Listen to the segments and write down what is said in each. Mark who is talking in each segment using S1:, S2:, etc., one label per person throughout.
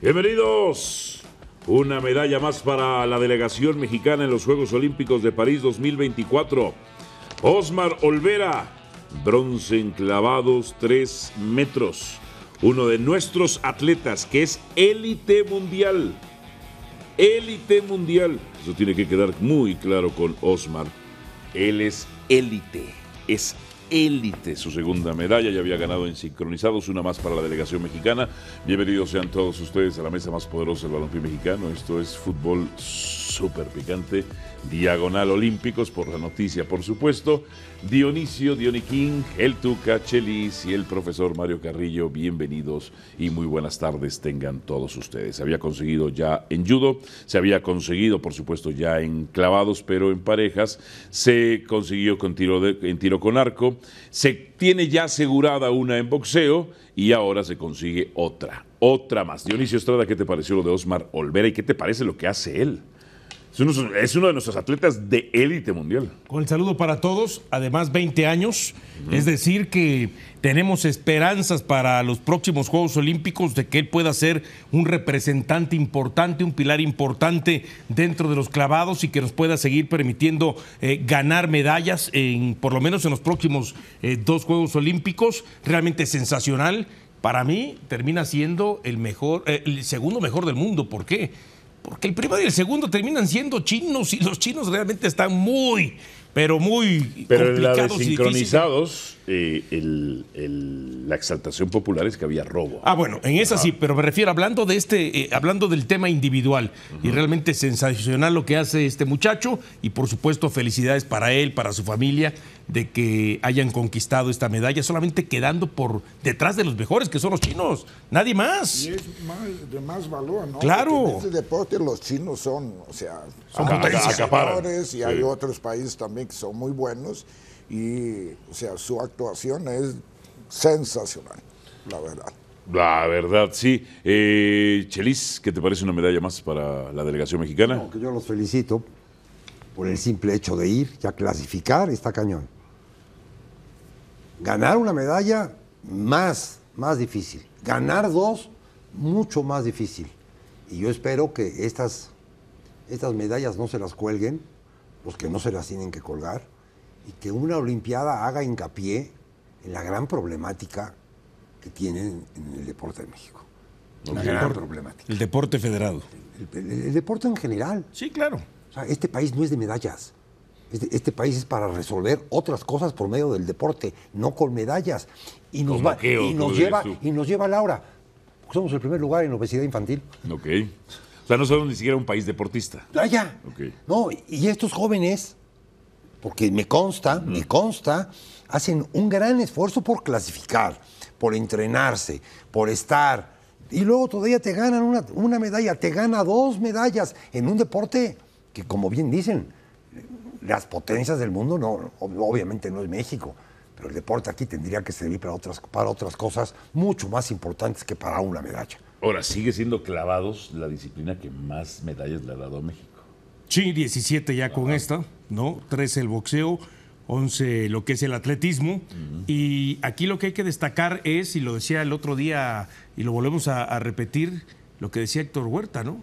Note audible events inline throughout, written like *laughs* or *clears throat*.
S1: Bienvenidos. Una medalla más para la delegación mexicana en los Juegos Olímpicos de París 2024. Osmar Olvera, bronce enclavados, tres 3 metros. Uno de nuestros atletas que es élite mundial. Élite mundial. Eso tiene que quedar muy claro con Osmar. Él es élite. Es élite, su segunda medalla, ya había ganado en sincronizados, una más para la delegación mexicana. Bienvenidos sean todos ustedes a la mesa más poderosa del balompié mexicano. Esto es fútbol súper picante, diagonal olímpicos por la noticia, por supuesto. Dionisio, King, el Tuca, Chelis y el profesor Mario Carrillo, bienvenidos y muy buenas tardes tengan todos ustedes. Se había conseguido ya en judo, se había conseguido, por supuesto, ya en clavados, pero en parejas. Se consiguió con tiro en tiro con arco se tiene ya asegurada una en boxeo y ahora se consigue otra, otra más. Dionisio Estrada, ¿qué te pareció lo de Osmar Olvera y qué te parece lo que hace él? Es uno, de nuestros atletas de élite mundial.
S2: Con el saludo para todos, además 20 años, es decir que tenemos esperanzas para los próximos Juegos Olímpicos de que él pueda ser un representante importante, un pilar importante dentro de los clavados y que nos pueda seguir permitiendo eh, ganar medallas, en, por lo menos en los próximos eh, dos Juegos Olímpicos. Realmente sensacional. Para mí termina siendo el mejor, eh, el segundo mejor del mundo. ¿Por qué? Porque el primero y el segundo terminan siendo chinos y los chinos realmente están muy, pero muy Pero la sincronizados,
S1: eh, la exaltación popular es que había robo. Ah,
S2: bueno, en esa sí, pero me refiero, hablando de este, eh, hablando del tema individual, y realmente sensacional lo que hace este muchacho, y por supuesto, felicidades para él, para su familia, de que hayan conquistado esta medalla, solamente quedando por detrás de los mejores, que son los chinos, nadie más.
S3: Y es de más valor, ¿no? Claro. en este deporte los chinos son, o sea, son acaparadores y hay otros países también son muy buenos y, o sea, su actuación es sensacional, la verdad.
S1: La verdad, sí. Eh, Chelis, ¿qué te parece una medalla más para la delegación mexicana? que yo los felicito
S3: por el simple hecho de ir, ya clasificar esta cañón. Ganar una medalla, más, más difícil. Ganar dos, mucho más difícil. Y yo espero que estas, estas medallas no se las cuelguen pues que no se las tienen que colgar, y que una Olimpiada haga hincapié en la gran problemática que tienen en el deporte de México. la gran problemática.
S2: El deporte federado.
S3: El, deporte en general. Sí, claro. O sea, este país no es de medallas. Este, este, país es para resolver otras cosas por medio del deporte, no con medallas. Y nos, va, y nos, lleva, y nos lleva Laura. Somos el primer lugar en obesidad infantil.
S1: Ok sea, no somos ni siquiera un país deportista. allá ah,
S3: No, y estos jóvenes, porque me consta, me consta, hacen un gran esfuerzo por clasificar, por entrenarse, por estar. Y luego todavía te ganan una, una medalla, te gana dos medallas en un deporte que, como bien dicen, las potencias del mundo, no, obviamente no es México, pero el deporte aquí tendría que servir para otras, para otras cosas mucho más importantes que para una medalla.
S1: Ahora, sigue siendo clavados la disciplina que más medallas le ha dado a México. Sí,
S2: 17 ya con esta, ¿no? 13 el boxeo, 11 lo que es el atletismo. Y aquí lo que hay que destacar es, y lo decía el otro día, y lo volvemos a, repetir, lo que decía Héctor Huerta, ¿no?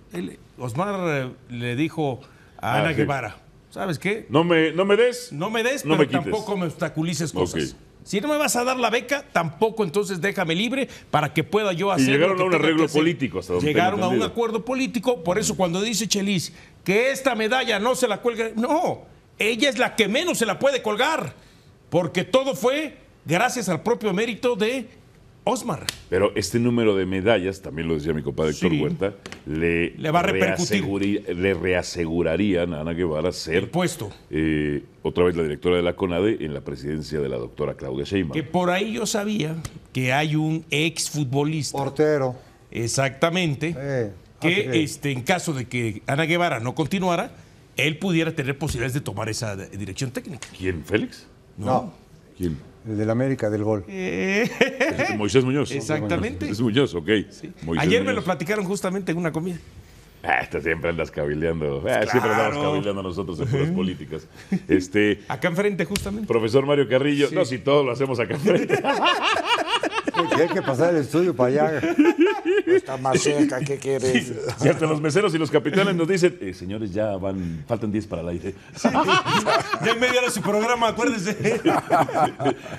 S2: Osmar eh, le dijo a ah, Ana Guevara, ¿sabes qué? No me, no me des. No me des, pero tampoco me obstaculices cosas. Si no me vas a dar la beca, tampoco entonces déjame libre para que pueda yo hacer. Y llegaron a un arreglo político. llegaron a un acuerdo político. Por eso cuando dice Chelis que esta medalla no se la cuelga, no, ella es la que menos se la puede colgar, porque todo fue gracias al propio mérito de Osmar.
S1: Pero este número de medallas, también lo decía mi compadre Héctor Huerta, le, le, va a repercutir. Le reasegurarían a Ana Guevara ser. puesto. Eh, otra vez la directora de la CONADE en la presidencia de la doctora Claudia Sheinbaum. Que
S2: por ahí yo sabía que hay un exfutbolista. Portero. Exactamente. que ah, este, en caso de que Ana Guevara no continuara, él pudiera tener posibilidades de tomar esa dirección técnica.
S1: ¿Quién? ¿Félix? no. ¿Quién?
S3: El del América, del gol.
S2: Eh,
S1: *laughs* Moisés Muñoz. Exactamente. Moisés Muñoz, ok. Ayer me lo
S2: platicaron justamente en una comida.
S1: Ah, está siempre andas las claro. Ah, siempre andamos cabildeando nosotros en puras políticas. Este, acá enfrente, justamente. Profesor Mario Carrillo. No, si todos lo hacemos acá enfrente. *laughs* hay
S3: que pasar el estudio para allá.
S1: Está más cerca, ¿qué quieres? Y hasta los meseros y los capitanes nos dicen, eh, señores, ya van, faltan 10 para el aire. ya en medio era su programa, acuérdense. *laughs*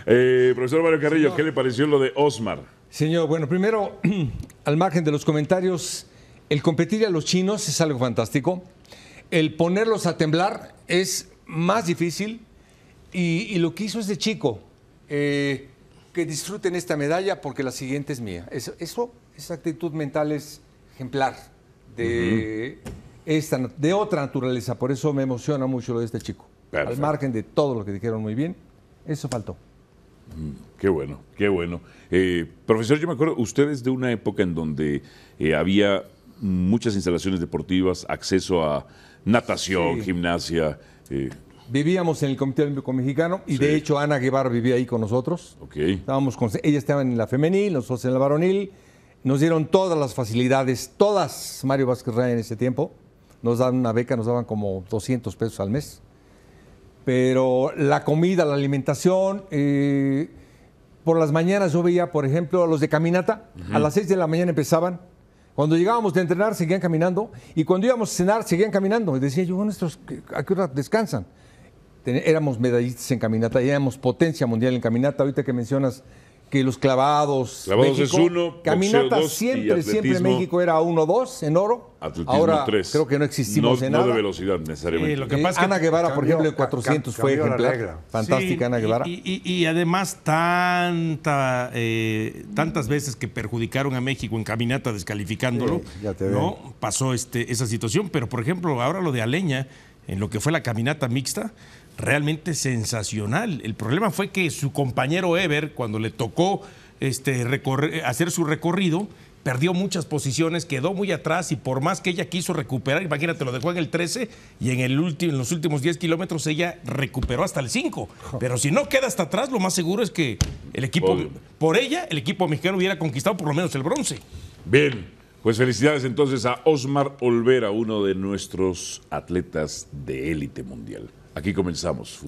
S1: Eh, profesor Mario Carrillo, ¿qué le pareció lo de Osmar?
S4: Señor, bueno, primero, *clears throat* al margen de los comentarios, el competir a los chinos es algo fantástico. El ponerlos a temblar es más difícil. Y, y lo que hizo este chico, eh, que disfruten esta medalla porque la siguiente es mía. Eso, esa actitud mental es ejemplar de, esta, de otra naturaleza. Por eso me emociona mucho lo de este chico. Al margen de todo lo que dijeron muy bien, eso faltó.
S1: Mm, qué bueno, qué bueno. Eh, profesor, yo me acuerdo, ustedes de una época en donde eh, había muchas instalaciones deportivas, acceso a natación, gimnasia. Eh,
S4: Vivíamos en el Comité Olímpico Mexicano y de hecho Ana Guevara vivía ahí con nosotros. Okay. Estábamos con, ella estaba en la femenil, nosotros en la varonil. Nos dieron todas las facilidades, todas, Mario Vázquez Raya en ese tiempo. Nos daban una beca, nos daban como 200 pesos al mes. Pero la comida, la alimentación, eh, por las mañanas yo veía, por ejemplo, a los de caminata, a las 6 de la mañana empezaban, cuando llegábamos de entrenar, seguían caminando. Y cuando íbamos a cenar, seguían caminando. Y decía yo, nuestros, ¿a qué hora descansan? éramos medallistas en caminata, éramos potencia mundial en caminata. Ahorita que mencionas que los clavados. Clavados es uno. Caminata siempre, siempre México era 1-2 en oro. Ahora creo que no existimos en nada. No de velocidad
S1: necesariamente. lo que eh, pasa
S4: Ana Guevara, por ejemplo, de 400 fue ejemplar. Fantástica Ana Guevara.
S2: Y, además tanta, eh, tantas veces que perjudicaron a México en caminata descalificándolo. Pasó este, esa situación, pero por ejemplo, ahora lo de Aleña, en lo que fue la caminata mixta, realmente sensacional. El problema fue que su compañero Ever, cuando le tocó este, hacer su recorrido, perdió muchas posiciones, quedó muy atrás y por más que ella quiso recuperar, imagínate, lo dejó en el 13 y en, los últimos 10 kilómetros ella recuperó hasta el 5. Pero si no queda hasta atrás, lo más
S1: seguro es que el equipo, por ella, el equipo mexicano hubiera conquistado por lo menos el bronce. Bien, pues felicidades entonces a Osmar Olvera, uno de nuestros atletas de élite mundial. Aquí comenzamos.